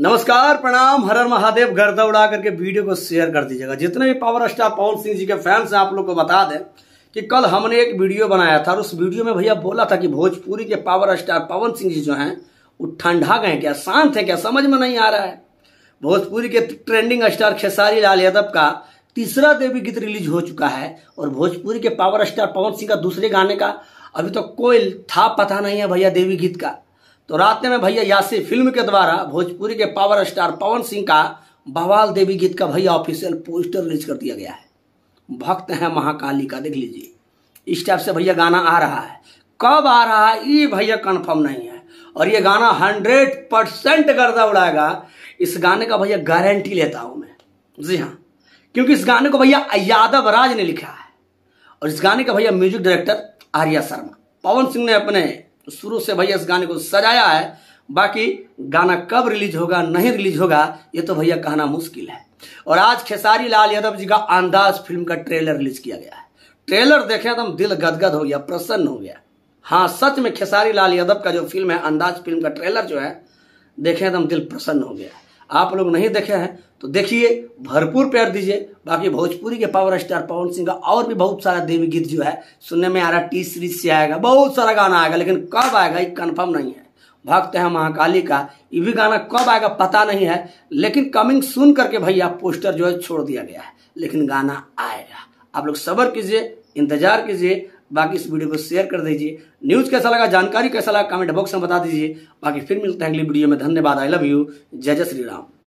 नमस्कार प्रणाम हर हर महादेव गर्दा उड़ा करके वीडियो को शेयर कर दीजिएगा जितने भी पावर स्टार पवन सिंह जी के फैंस हैं आप लोग को बता दें कि कल हमने एक वीडियो बनाया था और उस वीडियो में भैया बोला था कि भोजपुरी के पावर स्टार पवन सिंह जी जो हैं वो ठंडा गए क्या शांत है क्या समझ में नहीं आ रहा है भोजपुरी के ट्रेंडिंग स्टार खेसारी लाल यादव का तीसरा देवी गीत रिलीज हो चुका है और भोजपुरी के पावर स्टार पवन सिंह का दूसरे गाने का अभी तो कोई था पता नहीं है भैया देवी गीत का तो रात में भैया यासी फिल्म के द्वारा भोजपुरी के पावर स्टार पवन सिंह का भवाल देवी गीत का भैया ऑफिशियल पोस्टर रिलीज कर दिया गया है भक्त है महाकाली का देख लीजिए इस टाइप से भैया गाना आ रहा है कब आ रहा है ये भैया कन्फर्म नहीं है और ये गाना हंड्रेड परसेंट गर्दा उड़ाएगा इस गाने का भैया गारंटी लेता हूं मैं जी हाँ क्योंकि इस गाने को भैया यादव राज ने लिखा है और इस गाने का भैया म्यूजिक डायरेक्टर आर्या शर्मा पवन सिंह ने अपने तो शुरू से भैया इस गाने को सजाया है बाकी गाना कब रिलीज होगा नहीं रिलीज होगा ये तो भैया कहना मुश्किल है और आज खेसारी लाल यादव जी का अंदाज फिल्म का ट्रेलर रिलीज किया गया है ट्रेलर देखे तो दिल गदगद हो गया प्रसन्न हो गया हाँ सच में खेसारी लाल यादव का जो फिल्म है अंदाज फिल्म का ट्रेलर जो है देखे तो दिल प्रसन्न हो गया आप लोग नहीं देखे हैं तो देखिए भरपूर प्यार दीजिए बाकी भोजपुरी के पावर स्टार पवन सिंह का और भी बहुत सारा देवी गीत जो है सुनने में आ रहा टी सीरीज से आएगा बहुत सारा गाना आएगा लेकिन कब आएगा ये कन्फर्म नहीं है भक्त है महाकाली का ये भी गाना कब आएगा पता नहीं है लेकिन कमिंग सुन करके भैया पोस्टर जो है छोड़ दिया गया है लेकिन गाना आएगा आप लोग सबर कीजिए इंतजार कीजिए बाकी इस वीडियो को शेयर कर दीजिए न्यूज़ कैसा लगा जानकारी कैसा लगा कमेंट बॉक्स में बता दीजिए बाकी फिर मिलते हैं अगली वीडियो में धन्यवाद आई लव यू जय जय श्री राम